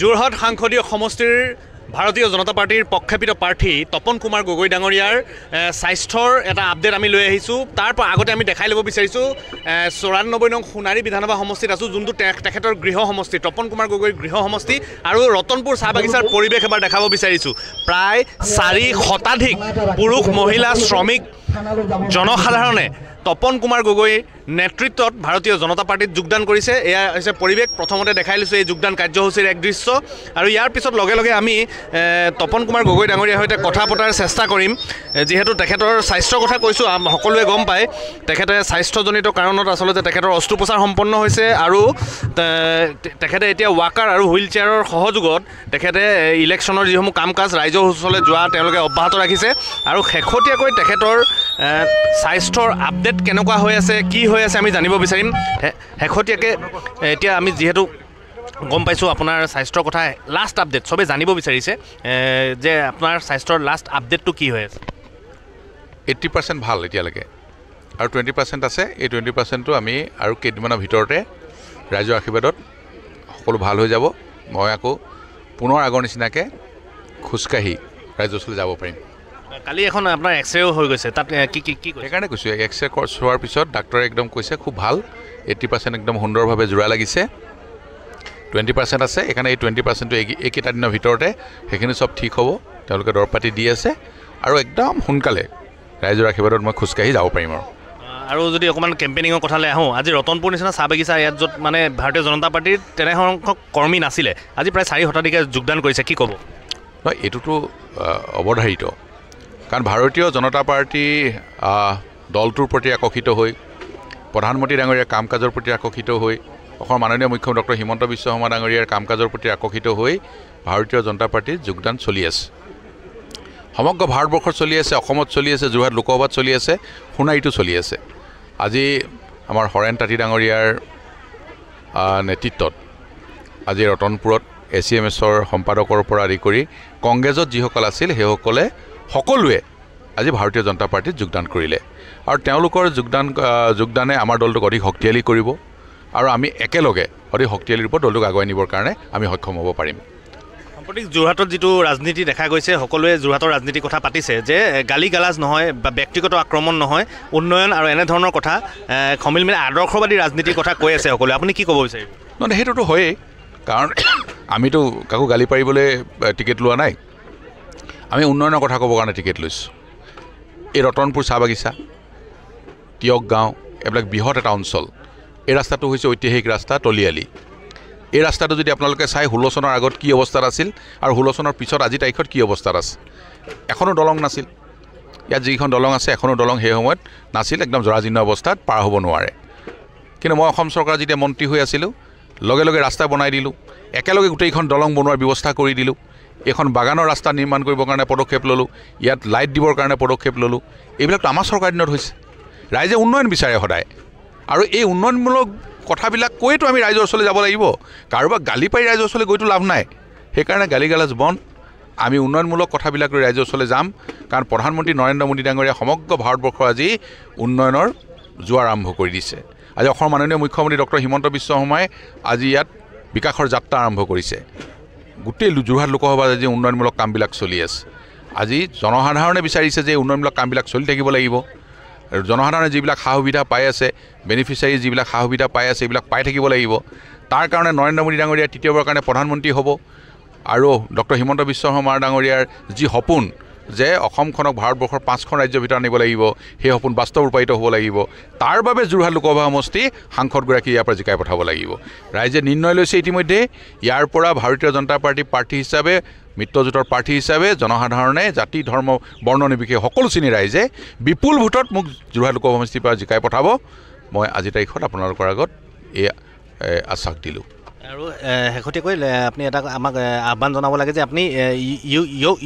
যোৰহাট সাংসদীয় সমষ্টিৰ ভাৰতীয় জনতা পাৰ্টীৰ প্ৰক্ষেপিত প্ৰাৰ্থী তপন কুমাৰ গগৈ ডাঙৰীয়াৰ স্বাস্থ্যৰ এটা আপডেট আমি লৈ আহিছোঁ তাৰপৰা আগতে আমি দেখাই ল'ব বিচাৰিছোঁ চৌৰান্নব্বৈ নং সোণাৰী বিধানসভা সমষ্টিত আছোঁ যোনটো তেখেতৰ গৃহ সমষ্টি তপন কুমাৰ গগৈৰ গৃহ সমষ্টি আৰু ৰতনপুৰ চাহ বাগিচাৰ পৰিৱেশ এবাৰ দেখাব বিচাৰিছোঁ প্ৰায় চাৰি শতাধিক পুৰুষ মহিলা শ্ৰমিক জনসাধাৰণে তপন কুমাৰ গগৈ নেতৃত্বত ভাৰতীয় জনতা পাৰ্টীত যোগদান কৰিছে এয়া হৈছে পৰিৱেশ প্ৰথমতে দেখাই লৈছোঁ এই যোগদান কাৰ্যসূচীৰ এক দৃশ্য আৰু ইয়াৰ পিছত লগে লগে আমি তপন কুমাৰ গগৈ ডাঙৰীয়াৰ সৈতে কথা পতাৰ চেষ্টা কৰিম যিহেতু তেখেতৰ স্বাস্থ্যৰ কথা কৈছোঁ সকলোৱে গম পায় তেখেতে স্বাস্থ্যজনিত কাৰণত আচলতে তেখেতৰ অস্ত্ৰোপচাৰ সম্পন্ন হৈছে আৰু তেখেতে এতিয়া ৱাকাৰ আৰু হুইল চেয়াৰৰ সহযোগত তেখেতে ইলেকশ্যনৰ যিসমূহ কাম কাজ ৰাইজৰ ওচৰলৈ যোৱা তেওঁলোকে অব্যাহত ৰাখিছে আৰু শেহতীয়াকৈ তেখেতৰ স্বাস্থ্যৰ আপডেট কেনেকুৱা হৈ আছে কি হৈ বিষয়ে আছে আমি জানিব বিচাৰিম শেহতীয়াকৈ এতিয়া আমি যিহেতু গম পাইছোঁ আপোনাৰ স্বাস্থ্যৰ কথা লাষ্ট আপডেট চবেই জানিব বিচাৰিছে যে আপোনাৰ স্বাস্থ্যৰ লাষ্ট আপডেটটো কি হৈ আছে এইট্টি পাৰ্চেণ্ট ভাল এতিয়ালৈকে আৰু টুৱেণ্টি পাৰ্চেণ্ট আছে এই টুৱেণ্টি পাৰ্চেণ্টটো আমি আৰু কেইদিনমানৰ ভিতৰতে ৰাইজৰ আশীৰ্বাদত সকলো ভাল হৈ যাব মই আকৌ পুনৰ আগৰ নিচিনাকৈ খোজকাঢ়ি ৰাইজৰ ওচৰলৈ যাব পাৰিম কালি এখন আপোনাৰ এক্স এক্সৰেও হৈ গৈছে তাত কি কি কি সেইকাৰণে কৈছোঁ এক্স ৰে চোৱাৰ পিছত ডাক্তৰে একদম কৈছে খুব ভাল এইটি পাৰ্চেণ্ট একদম সুন্দৰভাৱে যোৰা লাগিছে টুৱেণ্টি পাৰ্চেণ্ট আছে সেইকাৰণে এই টুৱেণ্টি পাৰ্চেণ্টটো এই এইকেইটা দিনৰ ভিতৰতে সেইখিনি চব ঠিক হ'ব তেওঁলোকে দৰৱ পাতি দি আছে আৰু একদম সোনকালে ৰাইজৰ আশীৰ্বাদত মই খোজকাঢ়ি যাব পাৰিম আৰু আৰু যদি অকণমান কেম্পেইনিঙৰ কথালৈ আহোঁ আজি ৰতনপুৰ নিচিনা চাহ বাগিচা ইয়াত য'ত মানে ভাৰতীয় জনতা পাৰ্টীৰ তেনেসংখ্যক কৰ্মী নাছিলে আজি প্ৰায় চাৰি শতাধিকে যোগদান কৰিছে কি ক'ব নহয় এইটোতো অৱধাৰিত কাৰণ ভাৰতীয় জনতা পাৰ্টি দলটোৰ প্ৰতি আকৰ্ষিত হৈ প্ৰধানমন্ত্ৰী ডাঙৰীয়াৰ কাম কাজৰ প্ৰতি আকৰ্ষিত হৈ অসমৰ মাননীয় মুখ্যমন্ত্ৰী ডক্টৰ হিমন্ত বিশ্ব শৰ্মা ডাঙৰীয়াৰ কাম কাজৰ প্ৰতি আকৰ্ষিত হৈ ভাৰতীয় জনতা পাৰ্টিত যোগদান চলি আছে সমগ্ৰ ভাৰতবৰ্ষত চলি আছে অসমত চলি আছে যোৰহাট লোকসভাত চলি আছে সোণাৰীটো চলি আছে আজি আমাৰ হৰেণ তাঁতী ডাঙৰীয়াৰ নেতৃত্বত আজি ৰতনপুৰত এ চি এম এছৰ সম্পাদকৰ পৰা আদি কৰি কংগ্ৰেছত যিসকল আছিল সেইসকলে সকলোৱে আজি ভাৰতীয় জনতা পাৰ্টিত যোগদান কৰিলে আৰু তেওঁলোকৰ যোগদান যোগদানে আমাৰ দলটোক অধিক শক্তিশালী কৰিব আৰু আমি একেলগে অধিক শক্তিশালী ৰূপত দলটোক আগুৱাই নিবৰ কাৰণে আমি সক্ষম হ'ব পাৰিম সাম্প্ৰতিক যোৰহাটত যিটো ৰাজনীতি দেখা গৈছে সকলোৱে যোৰহাটৰ ৰাজনীতিৰ কথা পাতিছে যে গালি গালাজ নহয় বা ব্যক্তিগত আক্ৰমণ নহয় উন্নয়ন আৰু এনেধৰণৰ কথা খমিলমিলে আদৰ্শবাদী ৰাজনীতিৰ কথা কৈ আছে সকলোৱে আপুনি কি ক'ব বিচাৰিব নহয় সেইটোতো হয়েই কাৰণ আমিতো কাকো গালি পাৰিবলৈ টিকেট লোৱা নাই আমি উন্নয়নৰ কথা ক'বৰ কাৰণে টিকেট লৈছোঁ এই ৰতনপুৰ চাহ বাগিচা তিয়ক গাঁও এইবিলাক বৃহৎ এটা অঞ্চল এই ৰাস্তাটো হৈছে ঐতিহাসিক ৰাস্তা তলিয়ালি এই ৰাস্তাটো যদি আপোনালোকে চাই ষোল্ল চনৰ আগত কি অৱস্থাত আছিল আৰু ষোল্ল চনৰ পিছত আজি তাৰিখত কি অৱস্থাত আছে এখনো দলং নাছিল ইয়াত যিখন দলং আছে এখনো দলং সেই সময়ত নাছিল একদম জৰাজীৰ্ণ অৱস্থাত পাৰ হ'ব নোৱাৰে কিন্তু মই অসম চৰকাৰ যেতিয়া মন্ত্ৰী হৈ আছিলোঁ লগে লগে ৰাস্তা বনাই দিলোঁ একেলগে গোটেইখন দলং বনোৱাৰ ব্যৱস্থা কৰি দিলোঁ এখন বাগানৰ ৰাস্তা নিৰ্মাণ কৰিবৰ কাৰণে পদক্ষেপ ল'লোঁ ইয়াত লাইট দিবৰ কাৰণে পদক্ষেপ ল'লোঁ এইবিলাকতো আমাৰ চৰকাৰৰ দিনত হৈছে ৰাইজে উন্নয়ন বিচাৰে সদায় আৰু এই উন্নয়নমূলক কথাবিলাক কৈতো আমি ৰাইজৰ ওচৰলৈ যাব লাগিব কাৰোবাক গালি পাৰি ৰাইজৰ ওচৰলৈ গৈতো লাভ নাই সেইকাৰণে গালি গালাজ বন্ধ আমি উন্নয়নমূলক কথাবিলাক লৈ ৰাইজৰ ওচৰলৈ যাম কাৰণ প্ৰধানমন্ত্ৰী নৰেন্দ্ৰ মোদী ডাঙৰীয়া সমগ্ৰ ভাৰতবৰ্ষৰ আজি উন্নয়নৰ যোৱা আৰম্ভ কৰি দিছে আজি অসমৰ মাননীয় মুখ্যমন্ত্ৰী ডক্টৰ হিমন্ত বিশ্ব শৰ্মাই আজি ইয়াত বিকাশৰ যাত্ৰা আৰম্ভ কৰিছে গোটেই যোৰহাট লোকসভাত আজি উন্নয়নমূলক কামবিলাক চলি আছে আজি জনসাধাৰণে বিচাৰিছে যে উন্নয়নমূলক কামবিলাক চলি থাকিব লাগিব আৰু জনসাধাৰণে যিবিলাক সা সুবিধা পাই আছে বেনিফিচিয়াৰী যিবিলাক সা সুবিধা পাই আছে সেইবিলাক পাই থাকিব লাগিব তাৰ কাৰণে নৰেন্দ্ৰ মোদী ডাঙৰীয়া তৃতীয়বাৰৰ কাৰণে প্ৰধানমন্ত্ৰী হ'ব আৰু ডক্টৰ হিমন্ত বিশ্ব শৰ্মা ডাঙৰীয়াৰ যি সপোন যে অসমখনক ভাৰতবৰ্ষৰ পাঁচখন ৰাজ্যৰ ভিতৰত আনিব লাগিব সেই সপোন বাস্তৱ ৰূপায়িত হ'ব লাগিব তাৰ বাবে যোৰহাট লোকসভা সমষ্টি সাংসদগৰাকী ইয়াৰ পৰা জিকাই পঠাব লাগিব ৰাইজে নিৰ্ণয় লৈছে ইতিমধ্যে ইয়াৰ পৰা ভাৰতীয় জনতা পাৰ্টীৰ প্ৰাৰ্থী হিচাপে মিত্ৰজোঁটৰ প্ৰাৰ্থী হিচাপে জনসাধাৰণে জাতি ধৰ্ম বৰ্ণ নিৰ্বিশেষে সকলোখিনি ৰাইজে বিপুল ভোটত মোক যোৰহাট লোকসভা সমষ্টিৰ পৰা জিকাই পঠাব মই আজিৰ তাৰিখত আপোনালোকৰ আগত এই আশ্বাস দিলোঁ আৰু শেহতীয়াকৈ আপুনি এটা আমাক আহ্বান জনাব লাগে যে আপুনি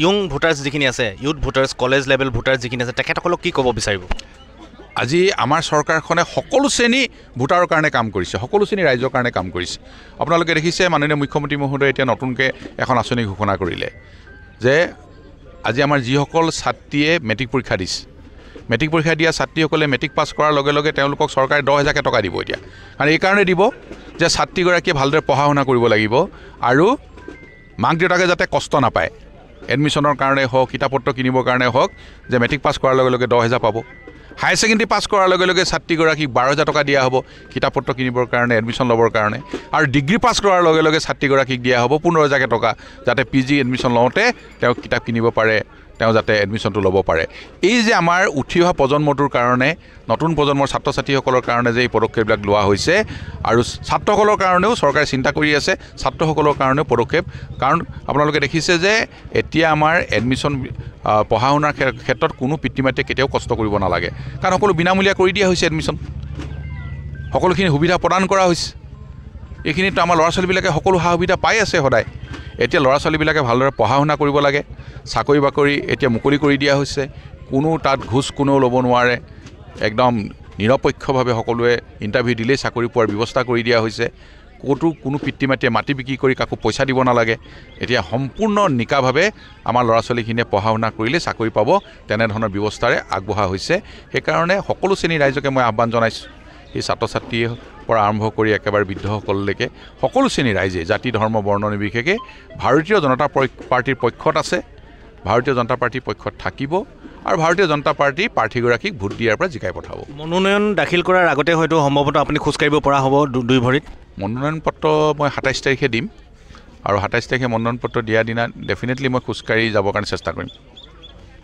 ইয়ং ভোটাৰ্ছ যিখিনি আছে youth voters college level voters যিখিনি আছে তেখেতসকলক কি ক'ব বিচাৰিব আজি আমাৰ চৰকাৰখনে সকলো শ্ৰেণী ভোটাৰৰ কাৰণে কাম কৰিছে সকলো শ্ৰেণী ৰাইজৰ কাৰণে কাম কৰিছে আপোনালোকে দেখিছে মাননীয় মুখ্যমন্ত্ৰী মহোদয়ে এতিয়া নতুনকৈ এখন আঁচনি ঘোষণা কৰিলে যে আজি আমাৰ যিসকল ছাত্ৰীয়ে মেট্ৰিক পৰীক্ষা দিছে মেট্ৰিক পৰীক্ষা দিয়া ছাত্ৰীসকলে মেট্ৰিক পাছ কৰাৰ লগে লগে তেওঁলোকক চৰকাৰে দহ হেজাৰকৈ টকা দিব এতিয়া কাৰণ এইকাৰণে দিব যে ছাত্ৰীগৰাকীয়ে ভালদৰে পঢ়া শুনা কৰিব লাগিব আৰু মাক দেউতাকে যাতে কষ্ট নাপায় এডমিশ্যনৰ কাৰণে হওক কিতাপ পত্ৰ কিনিবৰ কাৰণে হওক যে মেট্ৰিক পাছ কৰাৰ লগে লগে দহ হেজাৰ পাব হায়াৰ ছেকেণ্ডেৰী পাছ কৰাৰ লগে লগে ছাত্ৰীগৰাকীক বাৰ হেজাৰ টকা দিয়া হ'ব কিতাপ পত্ৰ কিনিবৰ কাৰণে এডমিশ্যন ল'বৰ কাৰণে আৰু ডিগ্ৰী পাছ কৰাৰ লগে লগে ছাত্ৰীগৰাকীক দিয়া হ'ব পোন্ধৰ হাজাৰকৈ টকা যাতে পি জি এডমিশ্যন লওঁতে তেওঁক কিতাপ কিনিব পাৰে তেওঁ যাতে এডমিশ্যনটো ল'ব পাৰে এই যে আমাৰ উঠি অহা প্ৰজন্মটোৰ কাৰণে নতুন প্ৰজন্মৰ ছাত্ৰ ছাত্ৰীসকলৰ কাৰণে যে এই পদক্ষেপবিলাক লোৱা হৈছে আৰু ছাত্ৰসকলৰ কাৰণেও চৰকাৰে চিন্তা কৰি আছে ছাত্ৰসকলৰ কাৰণেও পদক্ষেপ কাৰণ আপোনালোকে দেখিছে যে এতিয়া আমাৰ এডমিশ্যন পঢ়া শুনাৰ ক্ষেত্ৰত কোনো পিতৃ মাতৃয়ে কেতিয়াও কষ্ট কৰিব নালাগে কাৰণ সকলো বিনামূলীয়া কৰি দিয়া হৈছে এডমিশ্যন সকলোখিনি সুবিধা প্ৰদান কৰা হৈছে এইখিনিতো আমাৰ ল'ৰা ছোৱালীবিলাকে সকলো সা সুবিধা পাই আছে সদায় এতিয়া ল'ৰা ছোৱালীবিলাকে ভালদৰে পঢ়া শুনা কৰিব লাগে চাকৰি বাকৰি এতিয়া মুকলি কৰি দিয়া হৈছে কোনো তাত ঘোচ কোনেও ল'ব নোৱাৰে একদম নিৰপেক্ষভাৱে সকলোৱে ইণ্টাৰভিউ দিলেই চাকৰি পোৱাৰ ব্যৱস্থা কৰি দিয়া হৈছে ক'তো কোনো পিতৃ মাতৃয়ে মাটি বিক্ৰী কৰি কাকো পইচা দিব নালাগে এতিয়া সম্পূৰ্ণ নিকাভাৱে আমাৰ ল'ৰা ছোৱালীখিনিয়ে পঢ়া শুনা কৰিলে চাকৰি পাব তেনেধৰণৰ ব্যৱস্থাৰে আগবঢ়া হৈছে সেইকাৰণে সকলো শ্ৰেণীৰ ৰাইজকে মই আহ্বান জনাইছোঁ এই ছাত্ৰ ছাত্ৰীয়ে পৰা আৰম্ভ কৰি একেবাৰে বৃদ্ধসকললৈকে সকলো শ্ৰেণীৰ ৰাইজে জাতি ধৰ্ম বৰ্ণ নিৰ্বিশেষে ভাৰতীয় জনতা পাৰ্টীৰ পক্ষত আছে ভাৰতীয় জনতা পাৰ্টীৰ পক্ষত থাকিব আৰু ভাৰতীয় জনতা পাৰ্টীৰ প্ৰাৰ্থীগৰাকীক ভোট দিয়াৰ পৰা জিকাই পঠাব মনোনয়ন দাখিল কৰাৰ আগতে হয়তো সম্ভৱতঃ আপুনি খোজকাঢ়িব পৰা হ'ব দুই ভৰিত মনোনয়ন পত্ৰ মই সাতাইছ তাৰিখে দিম আৰু সাতাইছ তাৰিখে মনোনয়ন পত্ৰ দিয়াৰ দিনা ডেফিনেটলি মই খোজকাঢ়ি যাবৰ কাৰণে চেষ্টা কৰিম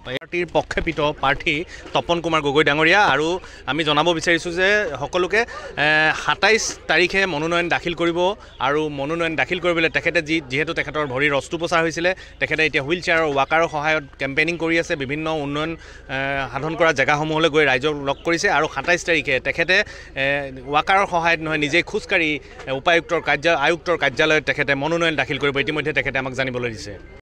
পাৰ্টিৰ প্ৰক্ষেপিত প্ৰাৰ্থী তপন কুমাৰ গগৈ ডাঙৰীয়া আৰু আমি জনাব বিচাৰিছোঁ যে সকলোকে সাতাইছ তাৰিখে মনোনয়ন দাখিল কৰিব আৰু মনোনয়ন দাখিল কৰিবলৈ তেখেতে যি যিহেতু তেখেতৰ ভৰিৰ অস্ত্ৰোপচাৰ হৈছিলে তেখেতে এতিয়া হুইল চেয়াৰৰ ৱাকাৰৰ সহায়ত কেম্পেইনিং কৰি আছে বিভিন্ন উন্নয়ন সাধন কৰা জেগাসমূহলৈ গৈ ৰাইজক লগ কৰিছে আৰু সাতাইছ তাৰিখে তেখেতে ৱাকাৰৰ সহায়ত নহয় নিজেই খোজকাঢ়ি উপায়ুক্তৰ কাৰ্য আয়ুক্তৰ কাৰ্যালয়ত তেখেতে মনোনয়ন দাখিল কৰিব ইতিমধ্যে তেখেতে আমাক জানিবলৈ দিছে